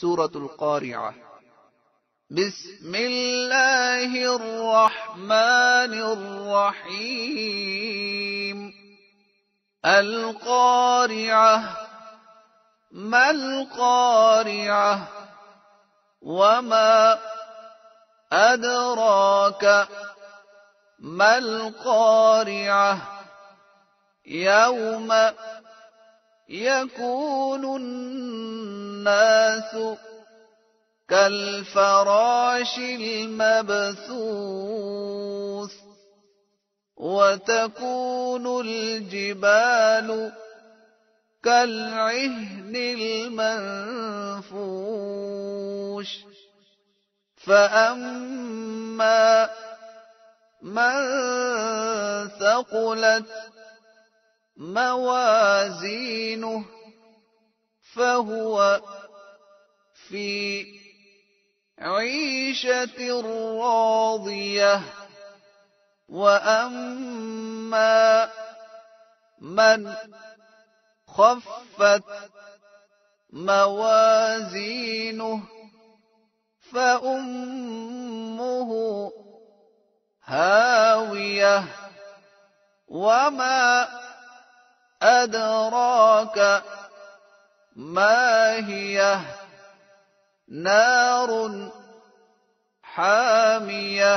سورة القارعة بسم الله الرحمن الرحيم القارعة ما القارعة وما أدراك ما القارعة يوم يكون الناس كالفراش المبثوث وتكون الجبال كالعهن المنفوش فأما من ثقلت موازينه فهو في عيشة راضية وأما من خفت موازينه فأمه هاوية وما أدراك ما هي نار حامية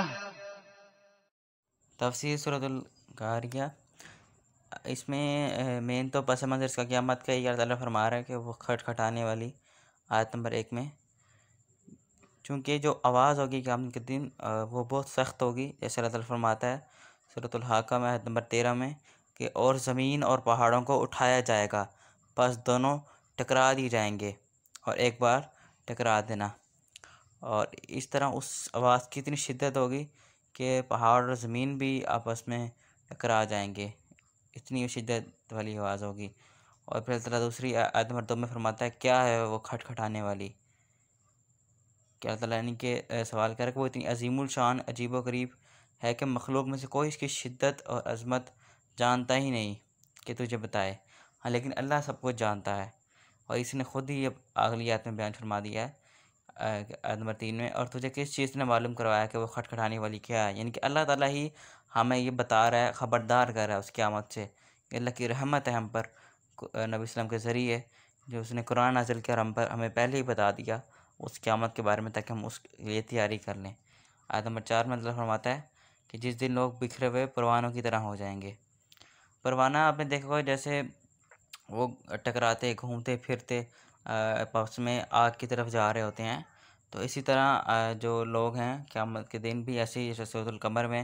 तफसीर सूरतुल गारिया इसमें मेन तो पस मंजर इसका क़्यामत का ही अल्लाह फरमा रहा है कि वो खटखटाने वाली आयत नंबर एक में चूँकि जो आवाज़ होगी क़्यामत के दिन वो बहुत सख्त होगी जैसे अल्लाह फरमाता है सूरतुल हाका आयत नंबर तेरह में के और ज़मीन और पहाड़ों को उठाया जाएगा बस दोनों टकरा दी जाएंगे और एक बार टकरा देना और इस तरह उस आवाज़ की इतनी शिद्दत होगी कि पहाड़ और ज़मीन भी आपस में टकरा जाएंगे इतनी शिद्दत वाली आवाज़ होगी और फिर अल्लाह दूसरी आदम दो में फरमाता है क्या है वो खटखटाने वाली क्या तला यानी कि सवाल कर वो इतनी अजीमुल शान अजीब व गरीब है कि मखलूक में से कोई इसकी शिद्दत और अजमत जानता ही नहीं कि तुझे बताए हाँ लेकिन अल्लाह सब कुछ जानता है और इसने खुद ही अब अगली याद में बयान फरमा दिया है नंबर तीन में और तुझे किस चीज़ ने मालूम करवाया कि वो खटखटाने वाली क्या है यानी कि अल्लाह ताला ही हमें ये बता रहा है ख़बरदार कर रहा है उसकी आमद से अल्लाह की रहमत है हम पर नबी वसम के ज़रिए जो उसने कुरान हासिल किया हम पर हमें पहले ही बता दिया उस क्यामत के बारे में ताकि हम उसके लिए तैयारी कर लें आयत नंबर चार में अल्लाह फरमाता है कि जिस दिन लोग बिखरे हुए परवानों की तरह हो जाएंगे परवाना आपने देखा जैसे वो टकराते घूमते फिरते आपस में आग की तरफ जा रहे होते हैं तो इसी तरह जो लोग हैं क्यामत के दिन भी ऐसे ही जैसे कमर में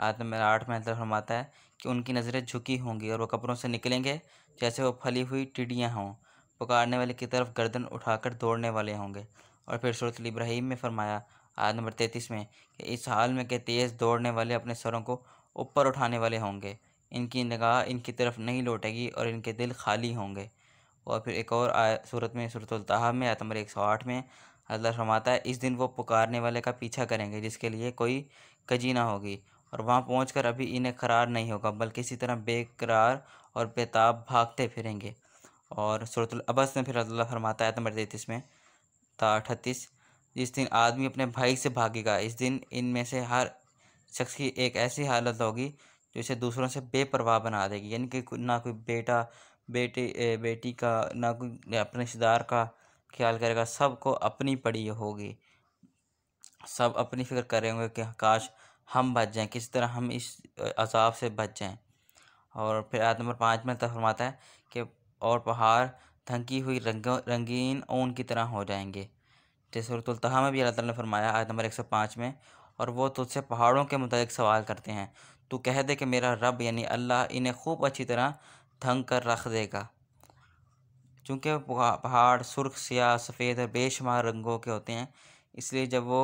आयत नंबर आठ में तरफ फरमाता है कि उनकी नज़रें झुकी होंगी और वो कपड़ों से निकलेंगे जैसे वो फली हुई टिडियाँ हों पुकारने वाले की तरफ गर्दन उठाकर दौड़ने वाले होंगे और फिर सूरत इब्राहिम में फरमाया आज नंबर तैंतीस में कि इस हाल में के तेज़ दौड़ने वाले अपने सरों को ऊपर उठाने वाले होंगे इनकी निगाह इनकी तरफ नहीं लौटेगी और इनके दिल खाली होंगे और फिर एक और सूरत में सूरतुल्तहा में आतमर एक सौ आठ में अल्लाह फरमाता है इस दिन वो पुकारने वाले का पीछा करेंगे जिसके लिए कोई कजी ना होगी और वहाँ पहुँच कर अभी इन्हें करार नहीं होगा बल्कि इसी तरह बेकरार और बेताब भागते फिरेंगे और सूरतुल अबस में फिर अल्लाह फरमाता है आतमर तैतीस में अठतीस जिस दिन आदमी अपने भाई से भागेगा इस दिन इनमें से हर शख्स की एक ऐसी हालत होगी जो इसे दूसरों से बेपरवाह बना देगी यानी कि ना कोई बेटा बेटे बेटी का ना कोई अपने रिश्तेदार का ख्याल करेगा सबको अपनी पड़ी होगी सब अपनी फिक्र करेंगे कि काश हम बच जाएं किस तरह हम इस अजाब से बच जाएं और फिर आयत नंबर पाँच में तो फरमाता है कि और पहाड़ थकी हुई रंग रंगीन ऊन की तरह हो जाएंगे जैसे तहा में भी अल्लाह ताला ने फरमाया आयत नंबर एक सौ पाँच में और वो तुझसे पहाड़ों के मुताबिक सवाल करते हैं तो कह दे कि मेरा रब यानी अल्लाह इन्हें खूब अच्छी तरह थंग कर रख देगा चूँकि पहाड़ सुर्ख सियाह सफ़ेद और बेशुमार रंगों के होते हैं इसलिए जब वो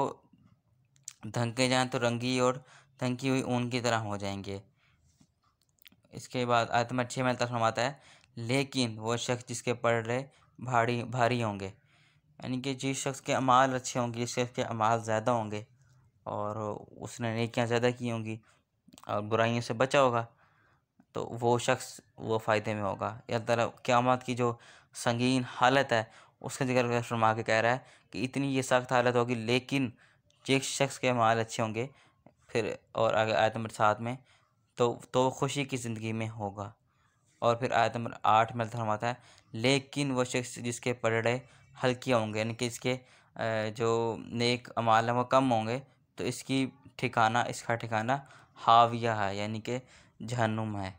धंके जाएँ तो रंगी और धंकी हुई ऊन की तरह हो जाएंगे इसके बाद आत्म अच्छे में तक है लेकिन वो शख्स जिसके पढ़ रहे भारी भारी होंगे यानी कि जिस शख्स के अमाल अच्छे होंगे जिस शख्स के अमाल ज़्यादा होंगे और उसने नकियाँ ज़्यादा की होंगी और बुराइयों से बचा होगा तो वो शख्स वो फ़ायदे में होगा या तरह तो क़्यामत की जो संगीन हालत है उसका जिक्र फरमा के कह रहा है कि इतनी ये सख्त हालत होगी लेकिन जिस शख्स के माल अच्छे होंगे फिर और अगर आयत नंबर सात में तो तो खुशी की ज़िंदगी में होगा और फिर आयत नंबर आठ में फरमाता है लेकिन वह शख्स जिसके पड़े हल्के होंगे यानी कि इसके जो नेक अमाल हैं वो कम होंगे तो इसकी ठिकाना इसका ठिकाना हाविया है यानी कि जहनुम है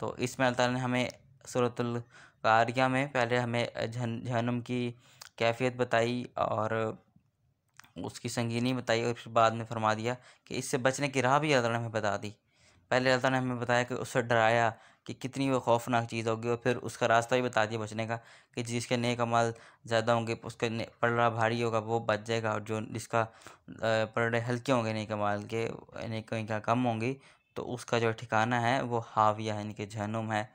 तो इसमें अल्लाह ताला ने हमें सूरतुल कारिया में पहले हमें जहन जहनुम की कैफियत बताई और उसकी संगीनी बताई और फिर बाद में फरमा दिया कि इससे बचने की राह भी अल्लाह ने हमें बता दी पहले अल्लाह ने हमें बताया कि उससे डराया कि कितनी वो खौफनाक चीज़ होगी और फिर उसका रास्ता भी बता दिया बचने का कि जिसके नेक अमाल ज़्यादा होंगे उसके पलड़ा भारी होगा वो बच जाएगा और जो जिसका पलड़े हल्के होंगे नेक अमाल के नेक इनका कम होंगी तो उसका जो ठिकाना है वो हाविया है इनके जहनुम है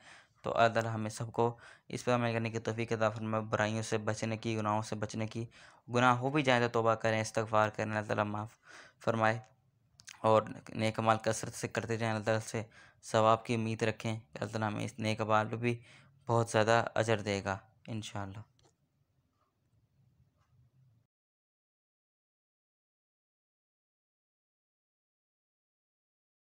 तो अल्लाह हमें सबको इस पर अमल करने की तोफ़ी अदा फरमा बुराइयों से बचने की गुनाहों से बचने की गुनाह हो भी जाए तो तोबा करें इस्तफ़ार करें अल्लाह माफ़ फरमाए और नेकमाल कसरत से करते जाएँ अल्लाह से सवाब की उम्मीद रखें अल्लाह में इस नेक पर भी बहुत ज़्यादा अजर देगा इन